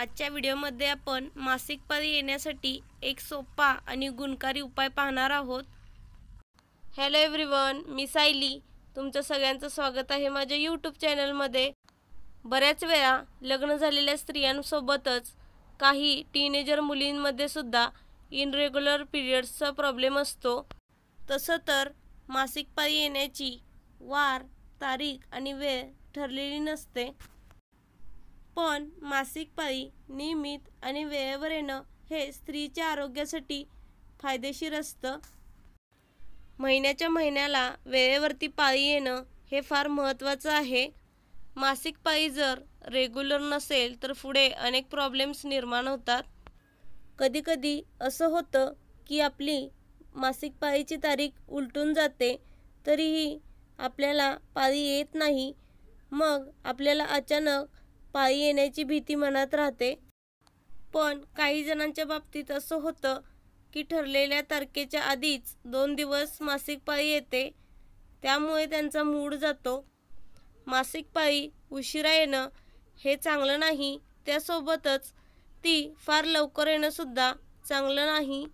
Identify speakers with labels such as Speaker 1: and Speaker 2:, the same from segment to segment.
Speaker 1: आजच्या व्हिडिओमध्ये आपण मासिक पाळी येण्यासाठी एक सोपा आणि गुणकारी उपाय पाहणार आहोत हॅलो एव्हरीवन मी सायली तुमचं सगळ्यांचं स्वागत आहे माझ्या यूट्यूब चॅनलमध्ये बऱ्याच वेळा लग्न झालेल्या स्त्रियांसोबतच काही टीनेजर मुलींमध्ये सुद्धा इनरेग्युलर पिरियड्सचा प्रॉब्लेम असतो तसं तर मासिक पाळी येण्याची वार तारीख आणि वेळ ठरलेली नसते पण मासिक पाळी नियमित आणि वेळेवर येणं हे स्त्रीच्या आरोग्यासाठी फायदेशीर असतं महिन्याच्या महिन्याला वेळेवरती पाळी येणं हे फार महत्त्वाचं आहे मासिक पाळी जर रेग्युलर नसेल तर पुढे अनेक प्रॉब्लेम्स निर्माण होतात कधीकधी असं होतं की आपली मासिक पाळीची तारीख उलटून जाते तरीही आपल्याला पाळी येत नाही मग आपल्याला अचानक पायी येण्याची भीती मनात राहते पण काही जणांच्या बाबतीत असं होतं की ठरलेल्या तारखेच्या आधीच दोन दिवस मासिक पाळी येते त्यामुळे त्यांचा मूड जातो मासिक पाळी उशिरा येणं हे चांगलं नाही त्यासोबतच ती फार लवकर येणंसुद्धा चांगलं नाही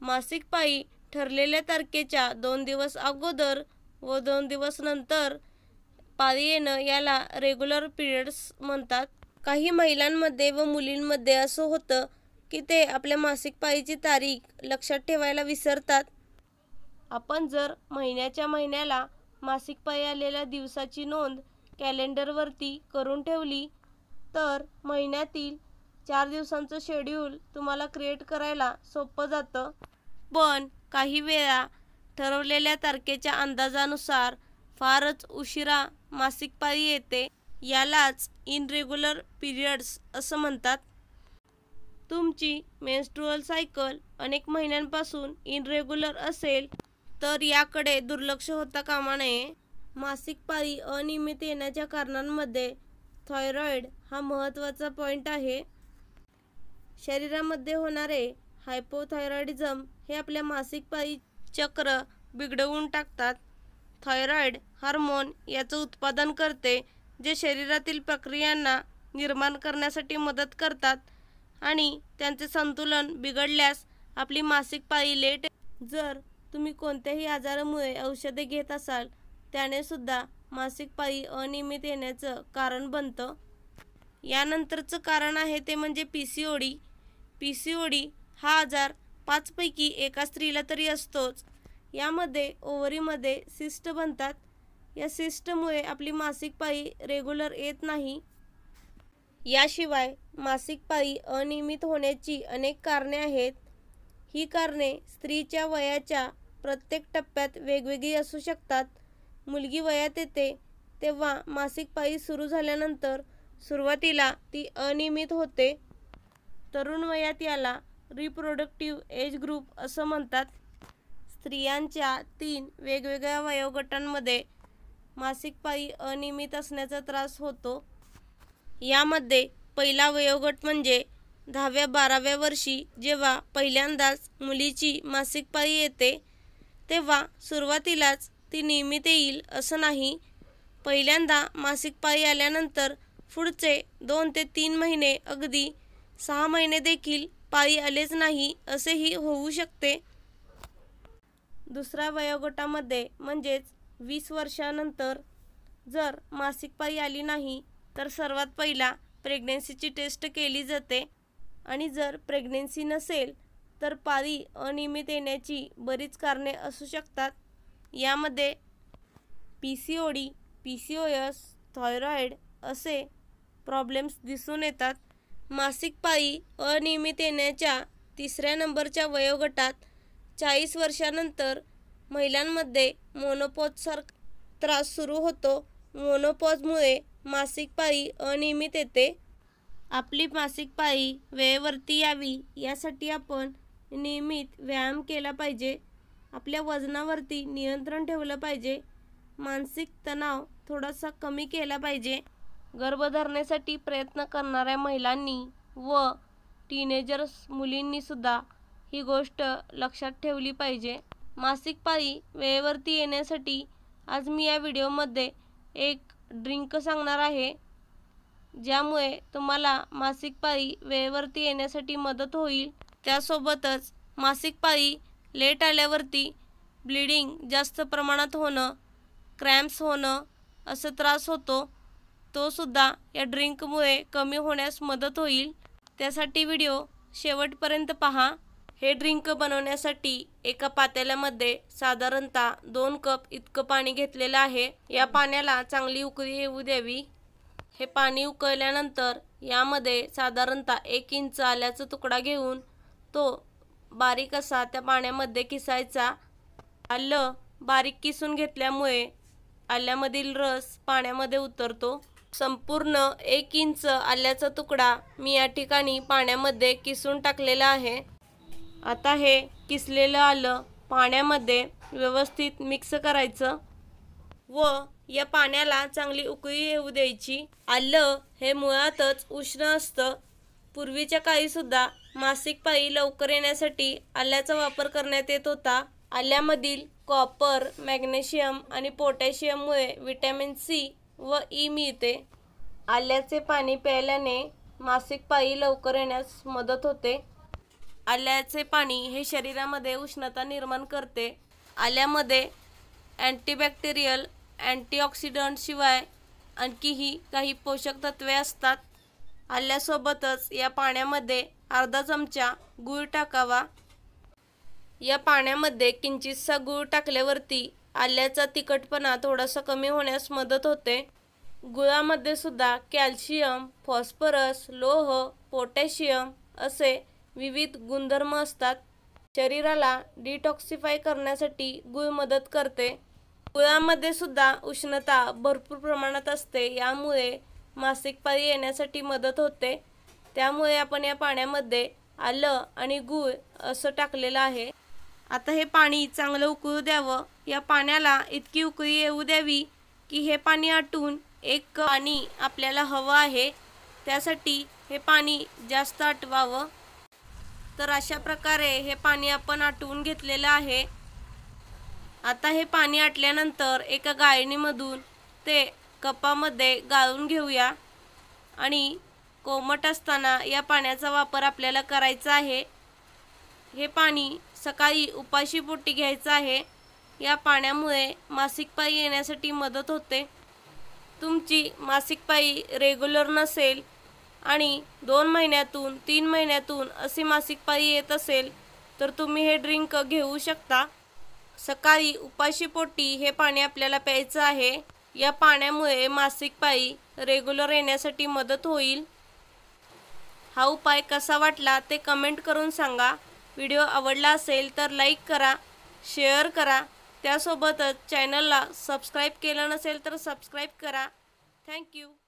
Speaker 1: मासिक पाळी ठरलेल्या तारखेच्या दोन दिवस अगोदर व दोन दिवस नंतर पाळी येणं याला रेग्युलर पिरियड्स म्हणतात काही महिलांमध्ये व मुलींमध्ये असं होतं की ते आपल्या मासिक पाळीची तारीख लक्षात ठेवायला विसरतात आपण जर महिन्याच्या महिन्याला मासिक पाळी आलेल्या दिवसाची नोंद कॅलेंडरवरती करून ठेवली तर महिन्यातील चार दिवसांचं शेड्यूल तुम्हाला क्रिएट करायला सोपं जातं पण काही वेळा ठरवलेल्या तारखेच्या अंदाजानुसार फारच उशिरा मासिक पाळी येते यालाच इनरेग्युलर पिरियड्स असं म्हणतात तुमची मेन्स्ट्रुअल सायकल अनेक महिन्यांपासून इनरेग्युलर असेल तर याकडे दुर्लक्ष होता कामा नये मासिक पाळी अनियमित येण्याच्या कारणांमध्ये थायरॉईड हा महत्त्वाचा पॉईंट आहे शरीरामध्ये होणारे हायपोथायरॉईडिझम हे आपल्या मासिक पाळी चक्र बिघडवून टाकतात थायरॉईड हार्मोन याचं उत्पादन करते जे शरीरातील प्रक्रियांना निर्माण करण्यासाठी मदत करतात आणि त्यांचे संतुलन बिघडल्यास आपली मासिक पाळी लेट जर तुम्ही कोणत्याही आजारामुळे औषधे घेत असाल त्याने सुद्धा मासिक पाळी अनियमित येण्याचं कारण बनतं यानंतरचं कारण आहे ते म्हणजे P C O D P C O D हा आजार पाचपैकी एका स्त्रीला तरी असतोच यामध्ये ओवरीमध्ये सिस्ट बनतात या सिस्टमुळे आपली मासिक पाळी रेग्युलर येत नाही याशिवाय मासिक पाळी अनियमित होण्याची अनेक कारणे आहेत ही कारणे स्त्रीच्या वयाच्या प्रत्येक टप्प्यात वेगवेगळी असू शकतात मुलगी वयात येते तेव्हा मासिक पाळी सुरू झाल्यानंतर सुरुवातीला ती अनियमित होते तरुण वयात याला रिप्रोडक्टिव्ह एज ग्रुप असं म्हणतात स्त्रियांच्या तीन वेगवेगळ्या वयोगटांमध्ये मासिक पाळी अनियमित असण्याचा त्रास होतो यामध्ये पहिला वयोगट म्हणजे दहाव्या बाराव्या वर्षी जेव्हा पहिल्यांदाच मुलीची मासिक पाळी येते तेव्हा सुरुवातीलाच ती नियमित येईल असं नाही पहिल्यांदा मासिक पाळी आल्यानंतर पुढचे दोन ते तीन महिने अगदी सहा महिने देखील पाळी आलेच नाही असेही होऊ शकते दुसऱ्या वयोगटामध्ये म्हणजेच वीस वर्षानंतर जर मासिक पाळी आली नाही तर सर्वात पहिला प्रेग्नेन्सीची टेस्ट केली जाते आणि जर प्रेग्नेन्सी नसेल तर पाळी अनियमित येण्याची बरीच कारणे असू शकतात यामध्ये P C O D P C O S thyroid असे प्रॉब्लेम्स दिसून येतात मासिक पाळी अनियमित येण्याच्या तिसऱ्या नंबरच्या वयोगटात चाळीस वर्षानंतर महिलांमध्ये मोनोपॉजसार त्रास सुरू होतो मोनोपॉजमुळे मासिक पाळी अनियमित येते आपली मासिक पाळी वेळेवरती यावी यासाठी आपण नियमित व्यायाम केला पाहिजे आपल्या वजनावरती नियंत्रण ठेवलं पाहिजे मानसिक तणाव थोडासा कमी केला पाहिजे गर्भधारणेसाठी प्रयत्न करणाऱ्या महिलांनी व टीनेजर्स मुलींनीसुद्धा ही गोष्ट लक्षात ठेवली पाहिजे मासिक पाळी वेळेवरती येण्यासाठी आज मी या व्हिडिओमध्ये एक ड्रिंक सांगणार आहे ज्यामुळे तुम्हाला मासिक पाळी वेळेवरती येण्यासाठी मदत होईल त्यासोबतच मासिक पाळी लेट आल्यावरती ब्लिडिंग जास्त प्रमाणात होणं क्रॅम्प्स होणं असं त्रास होतो तोसुद्धा या ड्रिंकमुळे कमी होण्यास मदत होईल त्यासाठी व्हिडिओ शेवटपर्यंत पहा हे ड्रिंक बनवण्यासाठी एका पात्याल्यामध्ये साधारणतः दोन कप इतकं पाणी घेतलेलं आहे या पाण्याला चांगली उकळी येऊ द्यावी हे पाणी उकळल्यानंतर यामध्ये साधारणतः एक इंच आल्याचा तुकडा घेऊन तो बारीक असा त्या पाण्यामध्ये किसायचा आलं बारीक किसून घेतल्यामुळे आल्यामधील रस पाण्यामध्ये उतरतो संपूर्ण एक इंच आल्याचा तुकडा मी या ठिकाणी पाण्यामध्ये किसून टाकलेला आहे आता हे किसलेलं आलं पाण्यामध्ये व्यवस्थित मिक्स करायचं व या पाण्याला चांगली उकळी येऊ द्यायची आलं हे मुळातच उष्ण असतं पूर्वीच्या काळीसुद्धा मासिक पाळी लवकर येण्यासाठी आल्याचा वापर करण्यात येत होता आल्यामधील कॉपर मॅग्नेशियम आणि पोटॅशियममुळे विटॅमिन सी व ई मिळते आल्याचे पाणी प्यायल्याने मासिक पाळी लवकर येण्यास मदत होते आल्याचे पाणी हे शरीरामध्ये उष्णता निर्माण करते आल्यामध्ये अँटीबॅक्टेरियल अँटीऑक्सिडंटशिवाय आणखीही काही पोषक तत्वे असतात आल्यासोबतच या पाण्यामध्ये अर्धा चमचा गूळ टाकावा या पाण्यामध्ये किंचितसा गूळ टाकल्यावरती आल्याचा तिखटपणा थोडासा कमी होण्यास मदत होते गुळामध्ये सुद्धा कॅल्शियम फॉस्फरस लोह पोटॅशियम असे विविध गुणधर्म असतात शरीराला डिटॉक्सिफाय करण्यासाठी गुळ मदत करते गुळामध्ये सुद्धा उष्णता भरपूर प्रमाणात असते यामुळे मासिक पाळी येण्यासाठी मदत होते त्यामुळे आपण या पाण्यामध्ये आलं आणि गूळ असं टाकलेलं आहे आता हे पाणी चांगलं उकळू द्यावं या पाण्याला इतकी उकळी येऊ द्यावी की हे पाणी आटून एक पाणी आपल्याला हवं आहे त्यासाठी हे पाणी जास्त आटवावं तर अशा प्रकारे हे पाणी आपण आटवून घेतलेलं आहे आता हे पाणी आटल्यानंतर एका गायणीमधून ते कपामध्ये गाळून घेऊया आणि कोमट असताना या पाण्याचा वापर आपल्याला करायचा आहे हे पाणी सकाळी उपाशी पोटी घ्यायचं आहे या पाण्यामुळे मासिक पाळी येण्यासाठी मदत होते तुमची मासिक पाळी रेग्युलर नसेल आणि दोन महिन्यातून तीन महिन्यातून असे मासिक पाळी येत असेल तर तुम्ही हे ड्रिंक घेऊ शकता सकाळी उपाशी पोटी हे पाणी आपल्याला प्यायचं आहे या पाण्यामुळे मासिक पाळी रेग्युलर येण्यासाठी मदत होईल हा उपाय कसा वाटला ते कमेंट करून सांगा व्हिडिओ आवडला असेल तर लाईक करा शेअर करा त्यासोबतच चॅनलला सबस्क्राईब केलं नसेल तर सबस्क्राईब करा थँक्यू